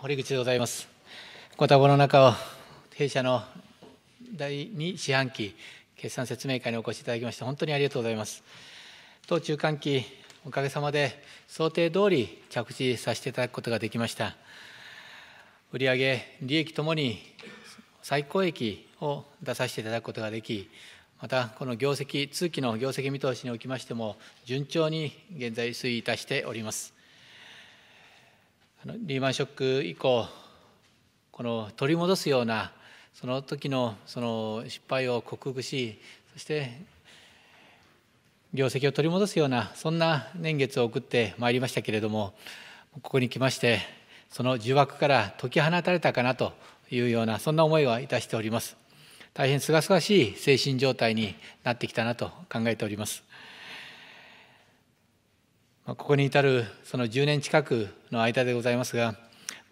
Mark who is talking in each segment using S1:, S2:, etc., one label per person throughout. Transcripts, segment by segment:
S1: 堀口でございますご多忙の中を弊社の第2四半期決算説明会にお越しいただきまして本当にありがとうございます当中間期おかげさまで想定通り着地させていただくことができました売上利益ともに最高益を出させていただくことができまたこの業績通期の業績見通しにおきましても順調に現在推移いたしておりますリーマンショック以降この取り戻すようなその時のその失敗を克服しそして業績を取り戻すようなそんな年月を送ってまいりましたけれどもここに来ましてその呪縛から解き放たれたかなというようなそんな思いはいたしております大変清々しい精神状態になってきたなと考えておりますここに至るその10年近くの間でございますが、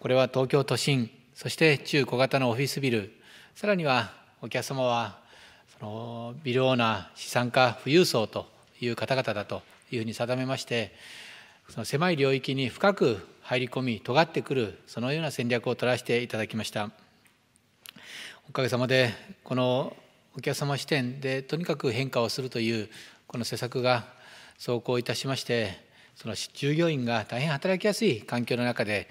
S1: これは東京都心、そして中小型のオフィスビル、さらにはお客様はその微量な資産家富裕層という方々だというふうに定めまして、その狭い領域に深く入り込み、尖ってくる、そのような戦略を取らせていただきました。おかげさまで、このお客様視点でとにかく変化をするという、この施策が走行いたしまして、その従業員が大変働きやすい環境の中で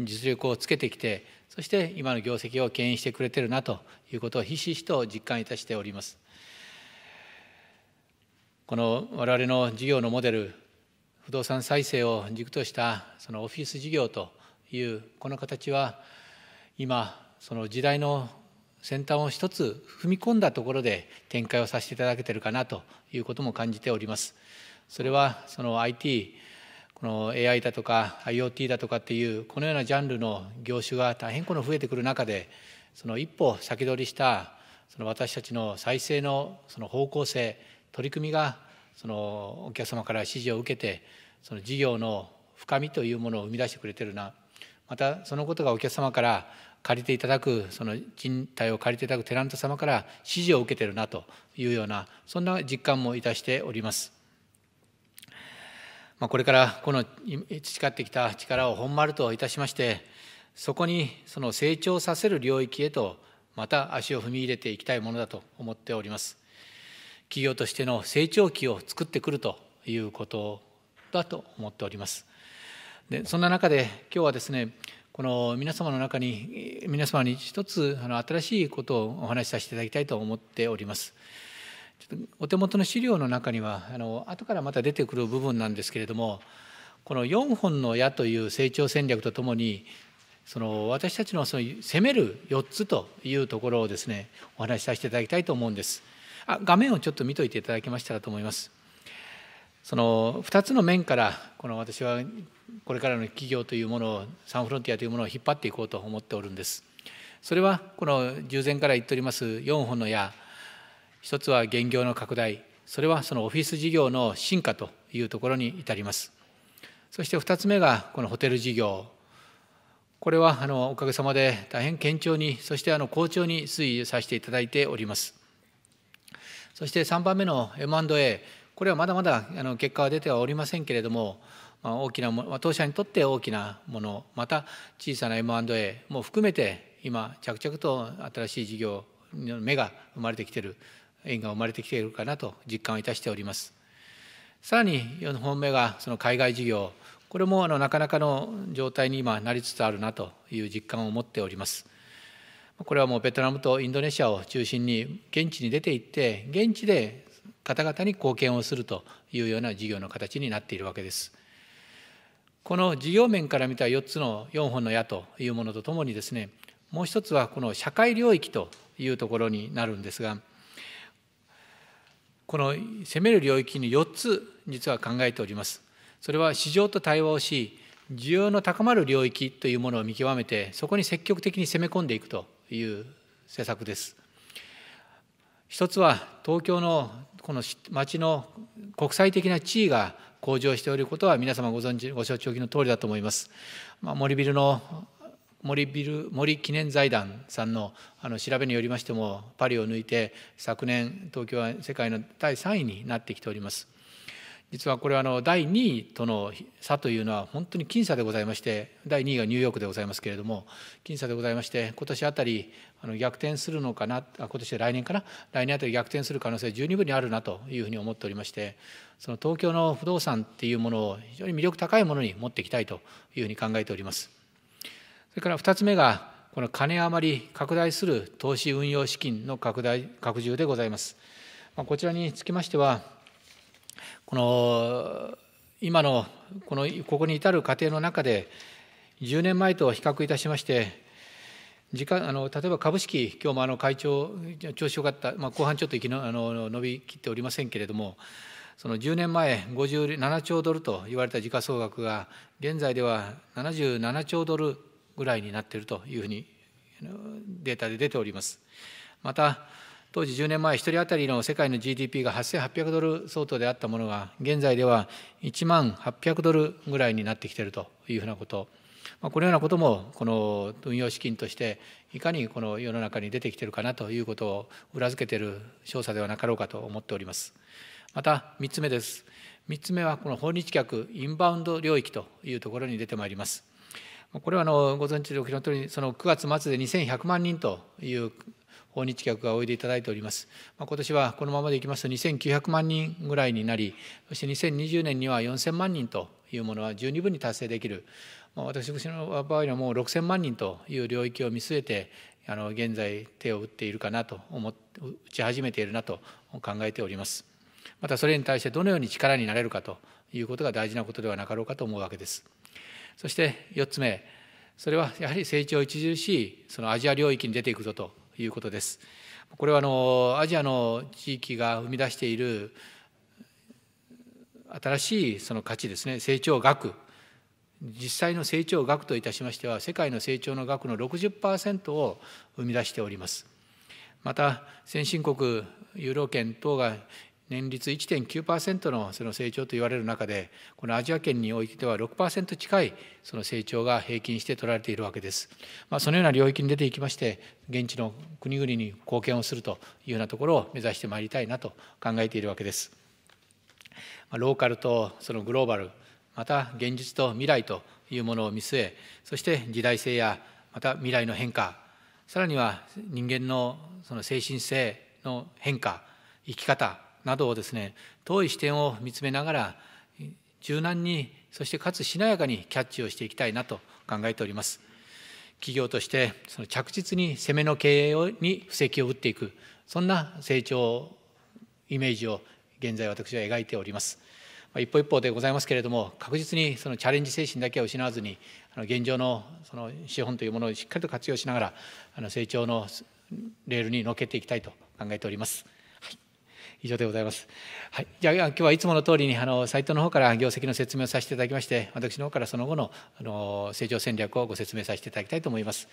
S1: 実力をつけてきてそして今の業績を牽引してくれてるなということをひしひしと実感いたしております。この我々の事業のモデル不動産再生を軸としたそのオフィス事業というこの形は今その時代の先端を一つ踏み込んだところで展開をさせていただけてるかなということも感じております。それはその IT この AI だとか IoT だとかっていうこのようなジャンルの業種が大変この増えてくる中でその一歩先取りしたその私たちの再生のその方向性取り組みがそのお客様から支持を受けてその事業の深みというものを生み出してくれてるなまたそのことがお客様から借りていただくその賃貸を借りていただくテナント様から支持を受けてるなというようなそんな実感もいたしております。まあ、これからこの培ってきた力を本丸といたしましてそこにその成長させる領域へとまた足を踏み入れていきたいものだと思っております企業としての成長期を作ってくるということだと思っておりますでそんな中で今日はですねこの皆様の中に皆様に一つあの新しいことをお話しさせていただきたいと思っております。ちょっとお手元の資料の中にはあの後からまた出てくる部分なんですけれどもこの4本の矢という成長戦略とともにその私たちのその攻める4つというところをですねお話しさせていただきたいと思うんです。あ画面をちょっと見といていただけましたらと思います。その2つの面からこの私はこれからの企業というものをサンフロンティアというものを引っ張っていこうと思っておるんです。それはこの従前から言っております4本の矢一つは現業の拡大それはそのオフィス事業の進化というところに至りますそして二つ目がこのホテル事業これはあのおかげさまで大変堅調にそしてあの好調に推移させていただいておりますそして3番目の M&A これはまだまだあの結果は出てはおりませんけれどもまあ、大きなも当社にとって大きなものまた小さな M&A も含めて今着々と新しい事業の芽が生まれてきている縁が生まれてきているかなと実感をいたしております。さらに4本目がその海外事業これもあのなかなかの状態に今なりつつあるなという実感を持っております。これはもうベトナムとインドネシアを中心に現地に出ていって現地で方々に貢献をするというような事業の形になっているわけです。この事業面から見た4つの4本の矢というものとともにですねもう一つはこの社会領域というところになるんですがこの攻める領域に4つ実は考えておりますそれは市場と対話をし需要の高まる領域というものを見極めてそこに積極的に攻め込んでいくという施策です一つは東京のこの町の国際的な地位が向上しておることは皆様ご存知ご承知おきの通りだと思います、まあ、森ビルの森ビル森記念財団さんのあの調べによりましてもパリを抜いて昨年東京は世界の第3位になってきております。実はこれはあの第2位との差というのは本当に僅差でございまして第2位がニューヨークでございますけれども僅差でございまして今年あたりあの逆転するのかな今年来年かな来年あたり逆転する可能性十二分にあるなというふうに思っておりましてその東京の不動産っていうものを非常に魅力高いものに持っていきたいというふうに考えております。れから2つ目が、この金余り拡大する投資運用資金の拡大、拡充でございます。まあ、こちらにつきましては、この今のこのここに至る過程の中で、10年前と比較いたしまして、時間あの例えば株式、今日もあの会長、調子よかった、まあ、後半ちょっといきのあの伸びきっておりませんけれども、その10年前、57兆ドルと言われた時価総額が、現在では77兆ドルぐらいになっているというふうにデータで出ております。また当時10年前1人当たりの世界の GDP が8800ドル相当であったものが現在では1万800ドルぐらいになってきているというふうなことこのようなこともこの運用資金としていかにこの世の中に出てきているかなということを裏付けている調査ではなかろうかと思っております。また3つ目です。3つ目はこの訪日客インバウンド領域というところに出てまいります。これはあのご存知のとおりその9月末で2100万人という訪日客がおいでいただいております。まあ、今年はこのままでいきますと2900万人ぐらいになり、そして2020年には4000万人というものは十二分に達成できる。まあ、私の場合はもう6000万人という領域を見据えて、あの現在手を打っているかなと思っ打ち始めているなと考えております。またそれに対してどのように力になれるかということが大事なことではなかろうかと思うわけです。そして4つ目、それはやはり成長著しいそのアジア領域に出ていくぞということです。これはあのアジアの地域が生み出している新しいその価値ですね、成長額、実際の成長額といたしましては、世界の成長の額の60%を生み出しております。また、先進国、ユーロ圏等が年率1.9%のその成長と言われる中で、このアジア圏においては6%近いその成長が平均して取られているわけです。まあ、そのような領域に出ていきまして、現地の国々に貢献をするというようなところを目指してまいりたいなと考えているわけです。ローカルとそのグローバル、また現実と未来というものを見据え、そして時代性やまた未来の変化、さらには人間のその精神性の変化、生き方、などをですね遠い視点を見つめながら柔軟にそしてかつしなやかにキャッチをしていきたいなと考えております企業としてその着実に攻めの経営に布石を打っていくそんな成長イメージを現在私は描いております一歩一歩でございますけれども確実にそのチャレンジ精神だけは失わずに現状のその資本というものをしっかりと活用しながら成長のレールに乗っけていきたいと考えております。以上でございます。はい、じゃあ今日はいつもの通りにあのサイトの方から業績の説明をさせていただきまして私の方からその後のあの成長戦略をご説明させていただきたいと思います。